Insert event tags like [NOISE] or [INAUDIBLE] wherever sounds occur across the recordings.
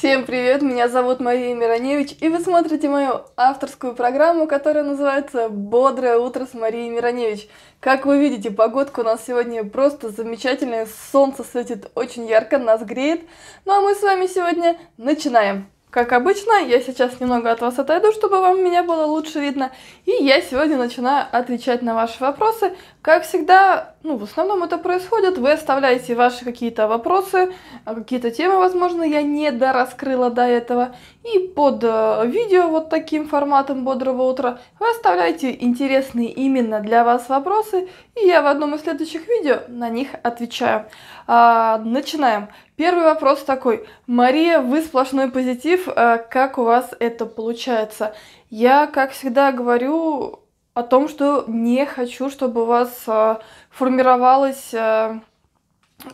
Всем привет, меня зовут Мария Мироневич, и вы смотрите мою авторскую программу, которая называется «Бодрое утро с Марией Мироневич». Как вы видите, погодка у нас сегодня просто замечательная, солнце светит очень ярко, нас греет. Ну а мы с вами сегодня начинаем. Как обычно, я сейчас немного от вас отойду, чтобы вам меня было лучше видно, и я сегодня начинаю отвечать на ваши вопросы как всегда, ну, в основном это происходит, вы оставляете ваши какие-то вопросы, а какие-то темы, возможно, я не дораскрыла до этого. И под э, видео вот таким форматом «Бодрого утра» вы оставляете интересные именно для вас вопросы, и я в одном из следующих видео на них отвечаю. А, начинаем. Первый вопрос такой. Мария, вы сплошной позитив, а как у вас это получается? Я, как всегда, говорю, о том, что не хочу, чтобы у вас а, формировалось э,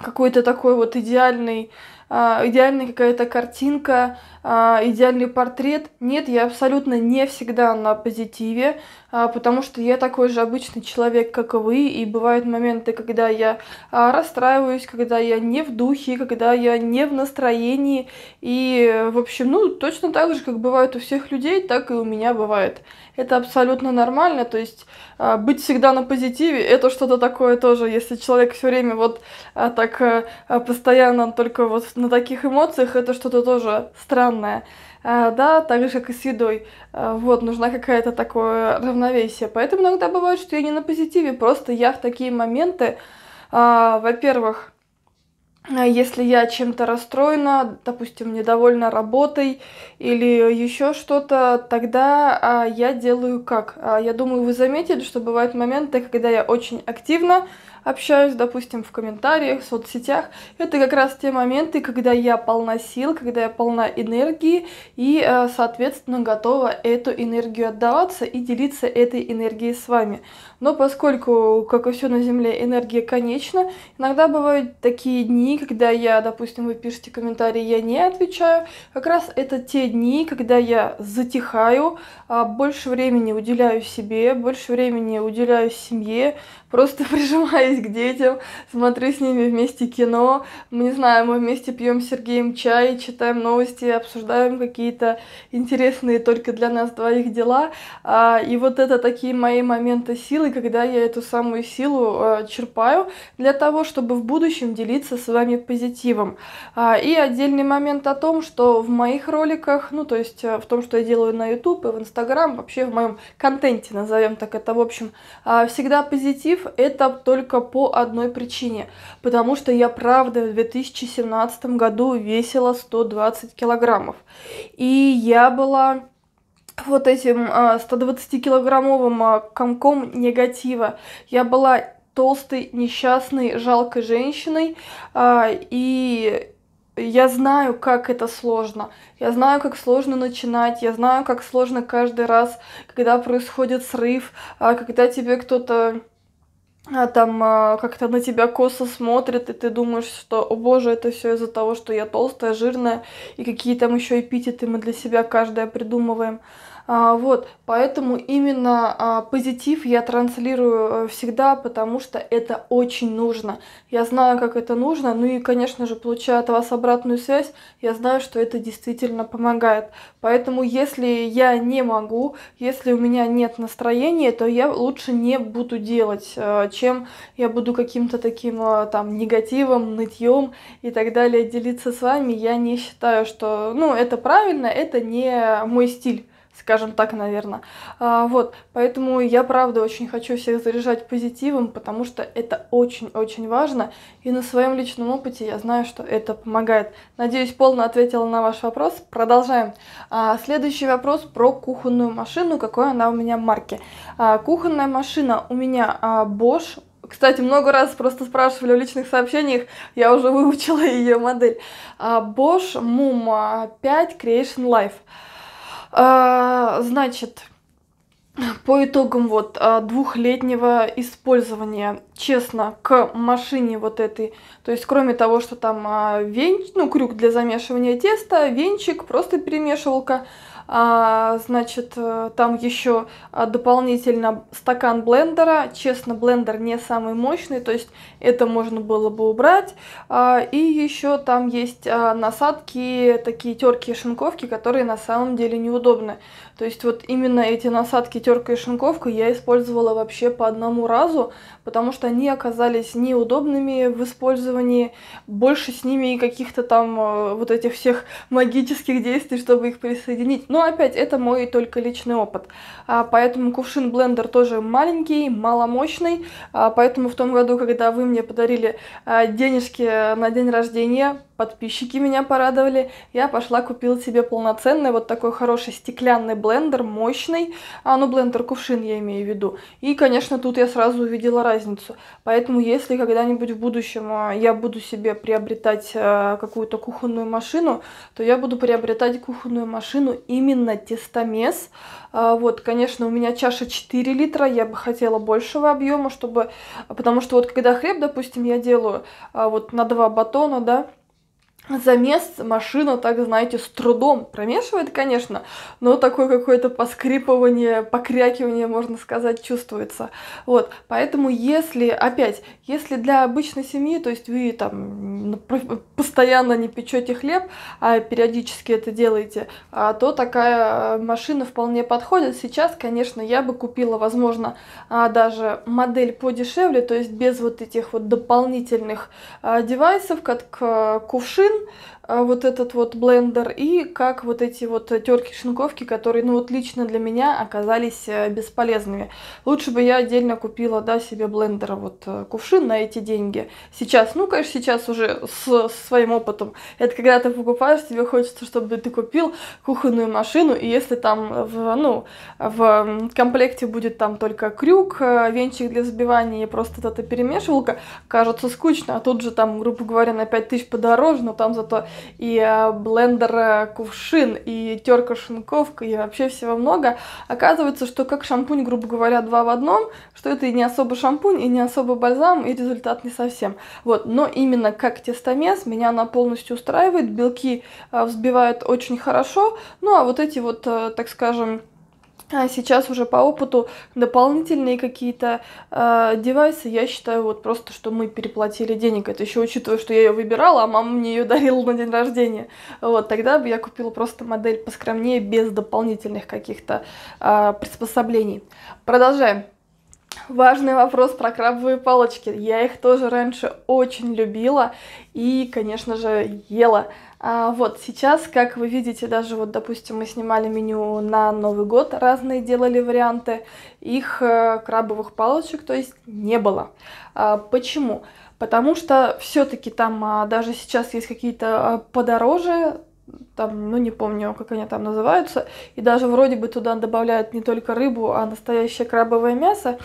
какой-то такой вот идеальный а, идеальная какая-то картинка, а, идеальный портрет. Нет, я абсолютно не всегда на позитиве, а, потому что я такой же обычный человек, как и вы, и бывают моменты, когда я расстраиваюсь, когда я не в духе, когда я не в настроении, и, в общем, ну, точно так же, как бывает у всех людей, так и у меня бывает. Это абсолютно нормально, то есть быть всегда на позитиве, это что-то такое тоже, если человек все время вот так постоянно только вот в на таких эмоциях это что-то тоже странное. А, да, так же, как и с едой. А, вот, нужна какая-то такое равновесие. Поэтому иногда бывает, что я не на позитиве, просто я в такие моменты, а, во-первых, если я чем-то расстроена, допустим, недовольна работой или еще что-то, тогда а, я делаю как? А, я думаю, вы заметили, что бывают моменты, когда я очень активно общаюсь, допустим, в комментариях, в соцсетях, это как раз те моменты, когда я полна сил, когда я полна энергии и, э, соответственно, готова эту энергию отдаваться и делиться этой энергией с вами. Но поскольку, как и все на Земле, энергия конечна, иногда бывают такие дни, когда я, допустим, вы пишете комментарии, я не отвечаю. Как раз это те дни, когда я затихаю, а больше времени уделяю себе, больше времени уделяю семье, просто [LAUGHS] прижимаюсь к детям, смотрю с ними вместе кино. Мы ну, не знаю, мы вместе пьем с Сергеем чай, читаем новости, обсуждаем какие-то интересные только для нас двоих дела. А, и вот это такие мои моменты силы, силой, когда я эту самую силу э, черпаю для того, чтобы в будущем делиться с вами позитивом. А, и отдельный момент о том, что в моих роликах, ну то есть э, в том, что я делаю на YouTube и в Instagram, вообще в моем контенте, назовем так это в общем, э, всегда позитив, это только по одной причине, потому что я правда в 2017 году весила 120 килограммов. И я была вот этим 120-килограммовым а, а, комком негатива. Я была толстой, несчастной, жалкой женщиной, а, и я знаю, как это сложно. Я знаю, как сложно начинать. Я знаю, как сложно каждый раз, когда происходит срыв, когда тебе кто-то а там а, как-то на тебя косо смотрят, и ты думаешь, что, о боже, это все из-за того, что я толстая, жирная, и какие там еще эпитеты мы для себя каждая придумываем. А, вот, поэтому именно а, позитив я транслирую э, всегда, потому что это очень нужно. Я знаю, как это нужно, ну и, конечно же, получая от вас обратную связь, я знаю, что это действительно помогает. Поэтому, если я не могу, если у меня нет настроения, то я лучше не буду делать, э, чем я буду каким-то таким э, там негативом, нытьем и так далее делиться с вами. Я не считаю, что, ну, это правильно, это не мой стиль скажем так, наверное. А, вот, поэтому я правда очень хочу всех заряжать позитивом, потому что это очень-очень важно, и на своем личном опыте я знаю, что это помогает. Надеюсь, полно ответила на ваш вопрос. Продолжаем. А, следующий вопрос про кухонную машину, какой она у меня марки. А, кухонная машина у меня Bosch, кстати, много раз просто спрашивали в личных сообщениях, я уже выучила [LAUGHS] ее модель. Bosch Mum 5 Creation Life. А, значит, по итогам вот а, двухлетнего использования, честно, к машине вот этой, то есть кроме того, что там а, венч, ну, крюк для замешивания теста, венчик, просто перемешивалка, а, значит, э, там еще а, дополнительно стакан блендера. Честно, блендер не самый мощный, то есть это можно было бы убрать. А, и еще там есть насадки, такие терки и шинковки, которые на самом деле неудобны. То есть вот именно эти насадки терка и шинковка я использовала вообще по одному разу, потому что они оказались неудобными в использовании, больше с ними каких-то там э, вот этих всех магических действий, чтобы их присоединить. Но опять, это мой только личный опыт. А, поэтому кувшин блендер тоже маленький, маломощный, а, поэтому в том году, когда вы мне подарили а, денежки на день рождения, подписчики меня порадовали, я пошла купила себе полноценный вот такой хороший стеклянный блендер, блендер мощный, а, ну, блендер кувшин я имею в виду. И, конечно, тут я сразу увидела разницу. Поэтому, если когда-нибудь в будущем а, я буду себе приобретать а, какую-то кухонную машину, то я буду приобретать кухонную машину именно тестомес. А, вот, конечно, у меня чаша 4 литра, я бы хотела большего объема, чтобы... Потому что вот когда хлеб, допустим, я делаю вот на два батона, да, замес машина, так знаете, с трудом промешивает, конечно, но такое какое-то поскрипывание, покрякивание, можно сказать, чувствуется. Вот, поэтому если, опять, если для обычной семьи, то есть вы там постоянно не печете хлеб, а периодически это делаете, а, то такая э, машина вполне подходит. Сейчас, конечно, я бы купила, возможно, а, даже модель подешевле, то есть без вот этих вот дополнительных а, девайсов, как э, кувши Sinn А, вот этот вот блендер и как вот эти вот терки шинковки, которые, ну вот лично для меня оказались э, бесполезными. Лучше бы я отдельно купила, да, себе блендер, вот э, кувшин на эти деньги. Сейчас, ну, конечно, сейчас уже с, с своим опытом. Это когда ты покупаешь, тебе хочется, чтобы ты купил кухонную машину, и если там, в, ну, в комплекте будет там только крюк, э, венчик для взбивания и просто вот эта перемешивалка, кажется скучно, а тут же там, грубо говоря, на 5000 подороже, но там зато и э, блендер э, кувшин, и терка шинковка, и вообще всего много. Оказывается, что как шампунь, грубо говоря, два в одном, что это и не особо шампунь, и не особо бальзам, и результат не совсем. Вот, но именно как тестомес, меня она полностью устраивает, белки э, взбивают очень хорошо, ну а вот эти вот, так скажем, а сейчас уже по опыту дополнительные какие-то э, девайсы, я считаю, вот просто, что мы переплатили денег. Это еще учитывая, что я ее выбирала, а мама мне ее дарила на день рождения. Вот, тогда бы я купила просто модель поскромнее, без дополнительных каких-то э, приспособлений. Продолжаем. Важный вопрос про крабовые палочки. Я их тоже раньше очень любила и, конечно же, ела. А вот сейчас, как вы видите, даже вот, допустим, мы снимали меню на Новый год, разные делали варианты, их э, крабовых палочек, то есть, не было. А почему? Потому что все-таки там а, даже сейчас есть какие-то а, подороже там, ну не помню, как они там называются, и даже вроде бы туда добавляют не только рыбу, а настоящее крабовое мясо.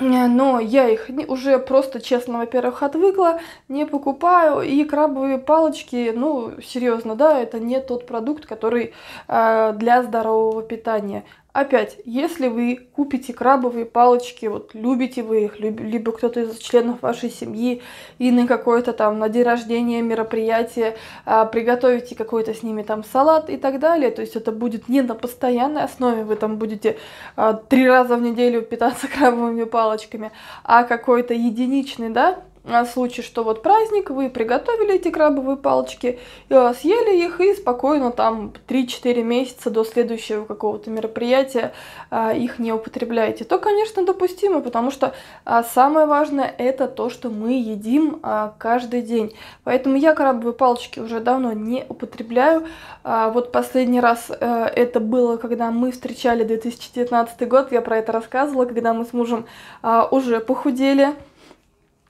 Но я их уже просто, честно, во-первых, отвыкла, не покупаю. И крабовые палочки, ну, серьезно, да, это не тот продукт, который э, для здорового питания. Опять, если вы купите крабовые палочки, вот любите вы их, либо кто-то из членов вашей семьи, и на какое-то там, на день рождения, мероприятие, а, приготовите какой-то с ними там салат и так далее, то есть это будет не на постоянной основе, вы там будете а, три раза в неделю питаться [LAUGHS] крабовыми палочками, а какой-то единичный, да, случай, что вот праздник, вы приготовили эти крабовые палочки, съели их и спокойно там 3-4 месяца до следующего какого-то мероприятия а, их не употребляете, то, конечно, допустимо, потому что а, самое важное это то, что мы едим а, каждый день. Поэтому я крабовые палочки уже давно не употребляю. Вот последний раз э, это было, когда мы встречали 2019 год, я про это рассказывала, когда мы с мужем уже похудели,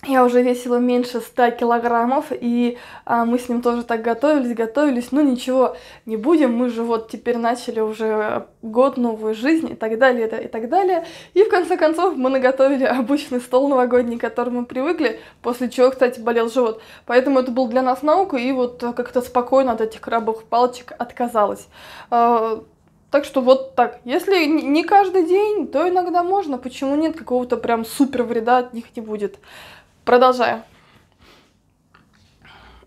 я уже весила меньше 100 килограммов, и а, мы с ним тоже так готовились, готовились, ну ничего, не будем, мы же вот теперь начали уже год, новую жизнь и так далее, и так далее. И в конце концов мы наготовили обычный стол новогодний, к которому мы привыкли, после чего, кстати, болел живот. Поэтому это был для нас наука, и вот как-то спокойно от этих крабовых палочек отказалась. А, так что вот так. Если не каждый день, то иногда можно. Почему нет? Какого-то прям супер вреда от них не будет. Продолжаю.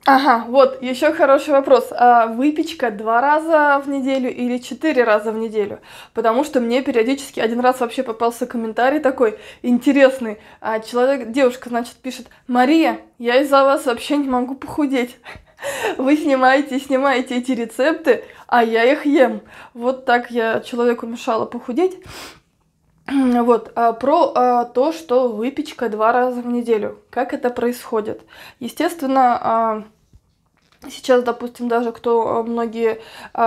Ага, вот, еще хороший вопрос. А выпечка два раза в неделю или четыре раза в неделю? Потому что мне периодически один раз вообще попался комментарий такой интересный. А человек, девушка, значит, пишет, Мария, я из-за вас вообще не могу похудеть. [LAUGHS] Вы снимаете, снимаете эти рецепты, а я их ем. Вот так я человеку мешала похудеть. Вот, а, про а, то, что выпечка два раза в неделю. Как это происходит? Естественно, а, Сейчас, допустим, даже кто многие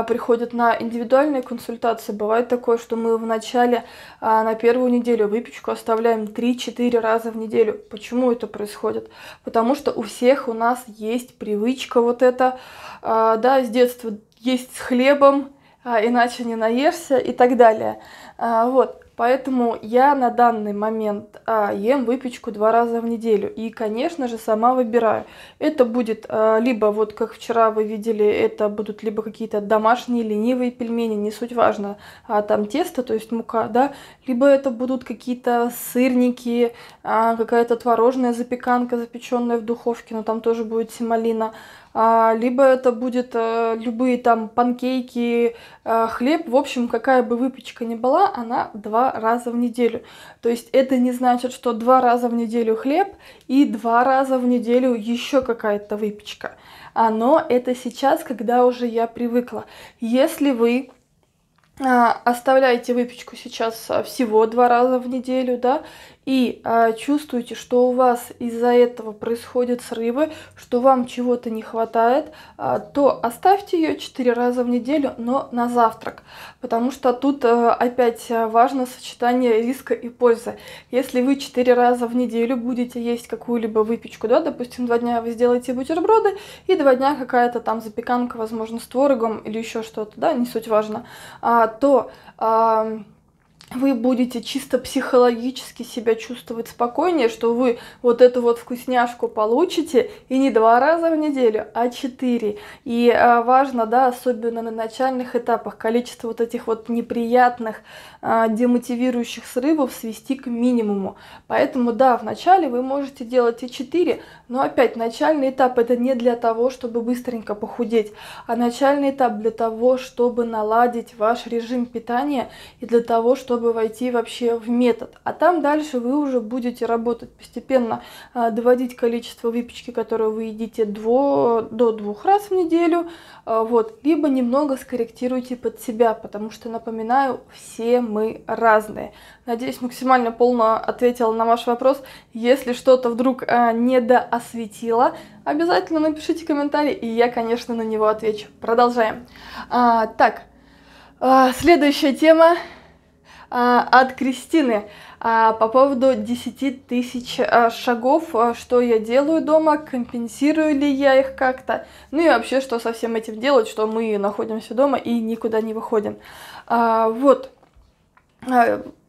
приходят на индивидуальные консультации, бывает такое, что мы в начале на первую неделю выпечку оставляем 3-4 раза в неделю. Почему это происходит? Потому что у всех у нас есть привычка вот это, да, с детства есть с хлебом, иначе не наешься и так далее. вот. Поэтому я на данный момент а, ем выпечку два раза в неделю. И, конечно же, сама выбираю. Это будет а, либо, вот как вчера вы видели, это будут либо какие-то домашние ленивые пельмени, не суть важно, а там тесто, то есть мука, да, либо это будут какие-то сырники, а, какая-то творожная запеканка, запеченная в духовке, но там тоже будет семалина. А, либо это будет э, любые там панкейки, э, хлеб. В общем, какая бы выпечка ни была, она два раза в неделю. То есть это не значит, что два раза в неделю хлеб и два раза в неделю еще какая-то выпечка. А, но это сейчас, когда уже я привыкла. Если вы а, оставляете выпечку сейчас всего два раза в неделю, да, и а, чувствуете, что у вас из-за этого происходят срывы, что вам чего-то не хватает, а, то оставьте ее 4 раза в неделю, но на завтрак. Потому что тут а, опять э, важно сочетание риска и пользы. Если вы 4 раза в неделю будете есть какую-либо выпечку, да, допустим, 2 дня вы сделаете бутерброды, и 2 дня какая-то там запеканка, возможно, с творогом или еще что-то, да, не суть важно, а, то... А, вы будете чисто психологически себя чувствовать спокойнее, что вы вот эту вот вкусняшку получите и не два раза в неделю, а четыре. И а, важно, да, особенно на начальных этапах, количество вот этих вот неприятных, а, демотивирующих срывов свести к минимуму. Поэтому, да, вначале вы можете делать и четыре, но опять начальный этап это не для того, чтобы быстренько похудеть, а начальный этап для того, чтобы наладить ваш режим питания и для того, чтобы чтобы войти вообще в метод. А там дальше вы уже будете работать постепенно, а, доводить количество выпечки, которую вы едите, дво, до двух раз в неделю, а, вот, либо немного скорректируйте под себя, потому что, напоминаю, все мы разные. Надеюсь, максимально полно ответила на ваш вопрос. Если что-то вдруг а, недоосветила, обязательно напишите комментарий, и я, конечно, на него отвечу. Продолжаем. А, так, а, следующая тема а, от Кристины а, по поводу 10 тысяч а, шагов, что я делаю дома, компенсирую ли я их как-то, ну и вообще, что со всем этим делать, что мы находимся дома и никуда не выходим. Вот,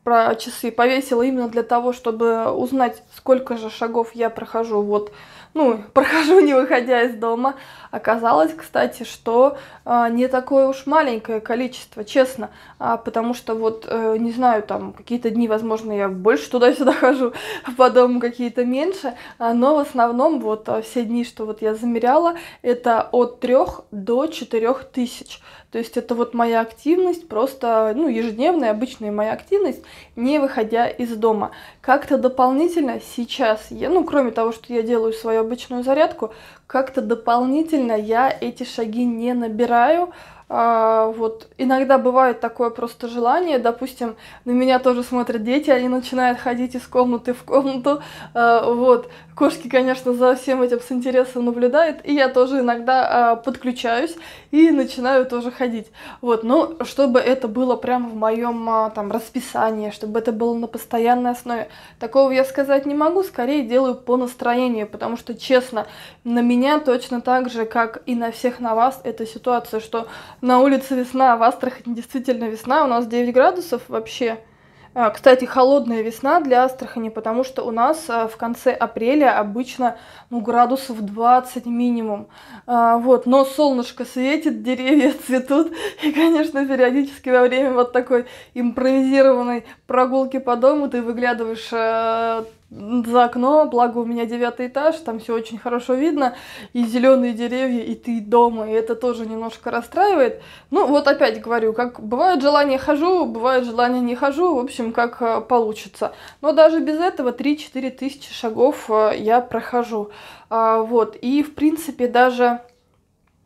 про часы повесила именно для того, чтобы узнать, сколько же шагов я прохожу вот ну, прохожу, [LAUGHS] не выходя из дома. Оказалось, кстати, что а, не такое уж маленькое количество, честно, а, потому что вот, э, не знаю, там какие-то дни, возможно, я больше туда-сюда [LAUGHS] хожу, по дому какие-то меньше, а, но в основном вот а, все дни, что вот я замеряла, это от 3 до 4 тысяч. То есть это вот моя активность, просто ну, ежедневная, обычная моя активность, не выходя из дома. Как-то дополнительно сейчас, я, ну кроме того, что я делаю свою обычную зарядку, как-то дополнительно я эти шаги не набираю, а, вот иногда бывает такое просто желание, допустим, на меня тоже смотрят дети, они начинают ходить из комнаты в комнату, а, вот кошки, конечно, за всем этим с интересом наблюдают, и я тоже иногда а, подключаюсь и начинаю тоже ходить, вот, но ну, чтобы это было прямо в моем там расписании, чтобы это было на постоянной основе, такого я сказать не могу, скорее делаю по настроению, потому что честно, на меня точно так же, как и на всех на вас, эта ситуация, что на улице весна, в Астрахани действительно весна, у нас 9 градусов вообще. А, кстати, холодная весна для Астрахани, потому что у нас а, в конце апреля обычно ну, градусов 20 минимум. А, вот, но солнышко светит, деревья [LAUGHS] цветут, и, конечно, периодически во время вот такой импровизированной прогулки по дому ты выглядываешь за окно, благо у меня девятый этаж, там все очень хорошо видно, и зеленые деревья, и ты дома, и это тоже немножко расстраивает. Ну, вот опять говорю, как бывает желание хожу, бывает желание не хожу, в общем, как э, получится. Но даже без этого 3-4 тысячи шагов э, я прохожу. А, вот, и в принципе даже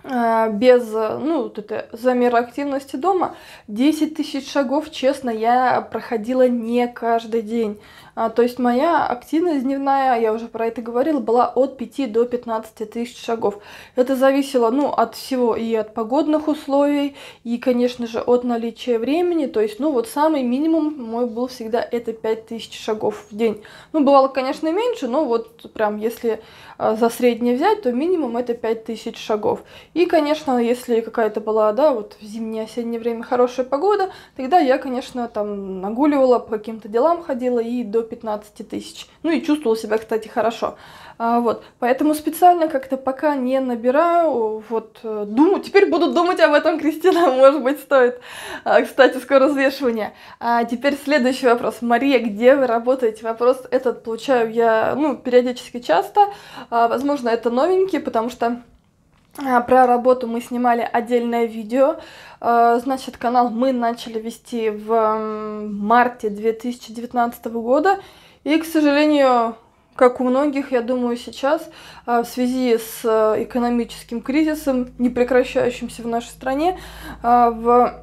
э, без ну, вот это, замера активности дома 10 тысяч шагов, честно, я проходила не каждый день. А, то есть моя активность дневная, я уже про это говорила, была от 5 до 15 тысяч шагов. Это зависело ну, от всего и от погодных условий, и, конечно же, от наличия времени. То есть, ну вот самый минимум мой был всегда это 5 тысяч шагов в день. Ну, бывало, конечно, меньше, но вот прям если а, за среднее взять, то минимум это 5 тысяч шагов. И, конечно, если какая-то была, да, вот в зимнее-осеннее время хорошая погода, тогда я, конечно, там нагуливала, по каким-то делам ходила и до 15 тысяч. Ну и чувствовал себя, кстати, хорошо. А, вот. Поэтому специально как-то пока не набираю. Вот э, думаю, теперь буду думать об этом, [LAUGHS] Кристина, может быть, стоит. А, кстати, скоро взвешивание. А теперь следующий вопрос. Мария, где вы работаете? Вопрос этот получаю я, ну, периодически часто. А, возможно, это новенький, потому что а, про работу мы снимали отдельное видео. А, значит, канал мы начали вести в марте 2019 года. И, к сожалению, как у многих, я думаю, сейчас а, в связи с экономическим кризисом, не прекращающимся в нашей стране, в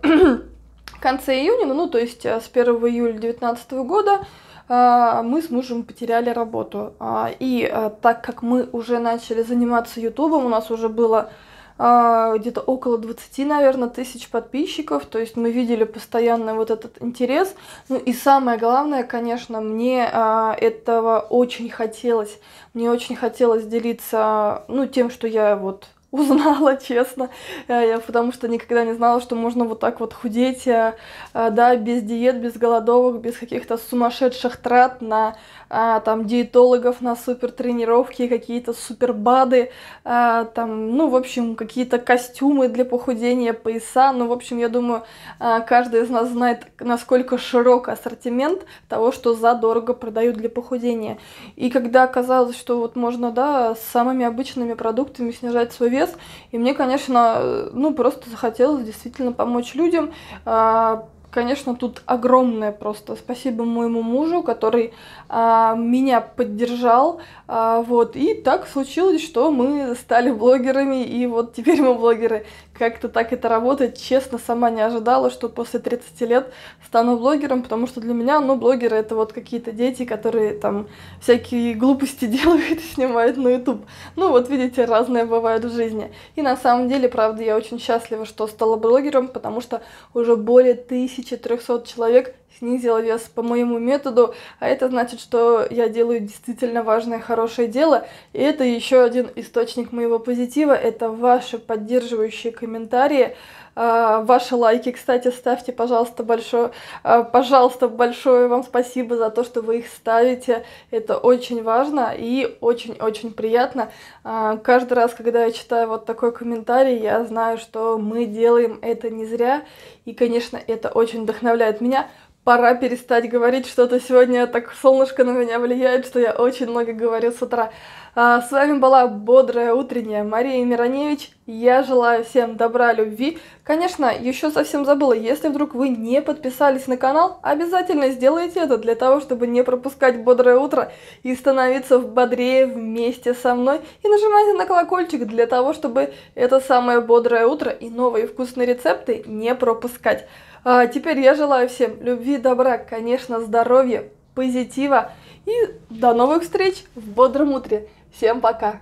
[CLEARS THROAT] конце июня, ну, то есть с 1 июля 2019 года, а, мы с мужем потеряли работу. А, и а, так как мы уже начали заниматься Ютубом, у нас уже было где-то около 20, наверное, тысяч подписчиков, то есть мы видели постоянно вот этот интерес. Ну и самое главное, конечно, мне этого очень хотелось. Мне очень хотелось делиться, ну, тем, что я вот узнала, [LAUGHS] честно. Э, я потому что никогда не знала, что можно вот так вот худеть, э, э, да, без диет, без голодовок, без каких-то сумасшедших трат на а, там диетологов на супер тренировки, какие-то супербады, а, там, ну, в общем, какие-то костюмы для похудения, пояса. Ну, в общем, я думаю, а, каждый из нас знает, насколько широк ассортимент того, что задорого продают для похудения. И когда оказалось, что вот можно, да, с самыми обычными продуктами снижать свой вес, и мне, конечно, ну, просто захотелось действительно помочь людям, а, конечно, тут огромное просто спасибо моему мужу, который а, меня поддержал. А, вот, и так случилось, что мы стали блогерами, и вот теперь мы блогеры как-то так это работает. Честно, сама не ожидала, что после 30 лет стану блогером, потому что для меня, ну, блогеры — это вот какие-то дети, которые там всякие глупости [LAUGHS] делают и снимают на YouTube. Ну, вот видите, разное бывает в жизни. И на самом деле, правда, я очень счастлива, что стала блогером, потому что уже более 1300 человек снизила вес по моему методу, а это значит, что я делаю действительно важное, хорошее дело. И это еще один источник моего позитива, это ваши поддерживающие комментарии, а, ваши лайки, кстати, ставьте, пожалуйста, большое, а, пожалуйста, большое вам спасибо за то, что вы их ставите, это очень важно и очень-очень приятно. А, каждый раз, когда я читаю вот такой комментарий, я знаю, что мы делаем это не зря, и, конечно, это очень вдохновляет меня пора перестать говорить что-то сегодня, так солнышко на меня влияет, что я очень много говорю с утра. А, с вами была бодрая утренняя Мария Мироневич. Я желаю всем добра, любви. Конечно, еще совсем забыла, если вдруг вы не подписались на канал, обязательно сделайте это для того, чтобы не пропускать бодрое утро и становиться в бодрее вместе со мной. И нажимайте на колокольчик для того, чтобы это самое бодрое утро и новые вкусные рецепты не пропускать. А теперь я желаю всем любви, добра, конечно, здоровья, позитива и до новых встреч в бодром утре. Всем пока!